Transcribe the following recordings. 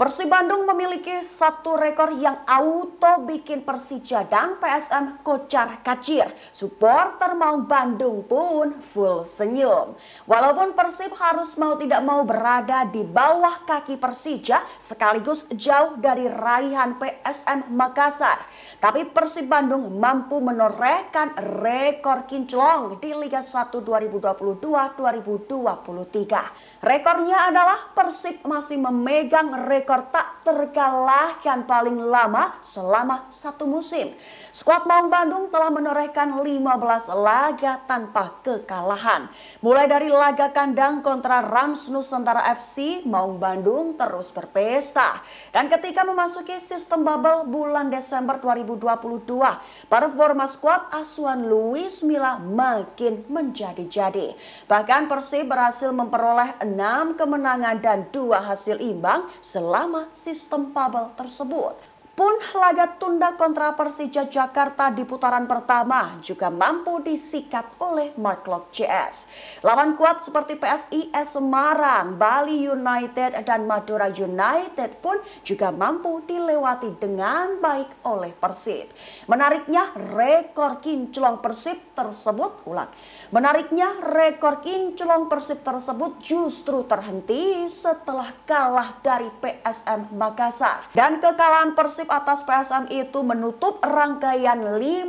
Persib Bandung memiliki satu rekor yang auto bikin Persija dan PSM kocar kacir. Supporter mau Bandung pun full senyum. Walaupun Persib harus mau tidak mau berada di bawah kaki Persija sekaligus jauh dari raihan PSM Makassar. Tapi Persib Bandung mampu menorehkan rekor kinclong di Liga 1 2022-2023. Rekornya adalah Persib masih memegang rekor Jakarta terkalahkan paling lama selama satu musim. Skuad Maung Bandung telah menorehkan 15 laga tanpa kekalahan. Mulai dari laga kandang kontra Rans Nusantara FC, Maung Bandung terus berpesta. Dan ketika memasuki sistem bubble bulan Desember 2022, performa skuad asuhan Luis Mila makin menjadi-jadi. Bahkan Persib berhasil memperoleh 6 kemenangan dan dua hasil imbang selama sistem sistem bubble tersebut pun laga tunda kontra Persija Jakarta di putaran pertama juga mampu disikat oleh Mark Lok CS. Lawan kuat seperti PSIS Semarang, Bali United, dan Madura United pun juga mampu dilewati dengan baik oleh Persib. Menariknya rekor kinclong Persib tersebut ulang. Menariknya rekor kinclong Persib tersebut justru terhenti setelah kalah dari PSM Makassar. Dan kekalahan Persib atas PSM itu menutup rangkaian 15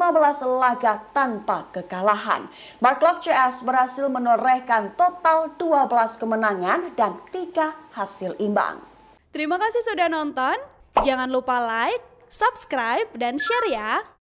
laga tanpa kekalahan. Mark CS berhasil menorehkan total 12 kemenangan dan 3 hasil imbang. Terima kasih sudah nonton. Jangan lupa like, subscribe, dan share ya.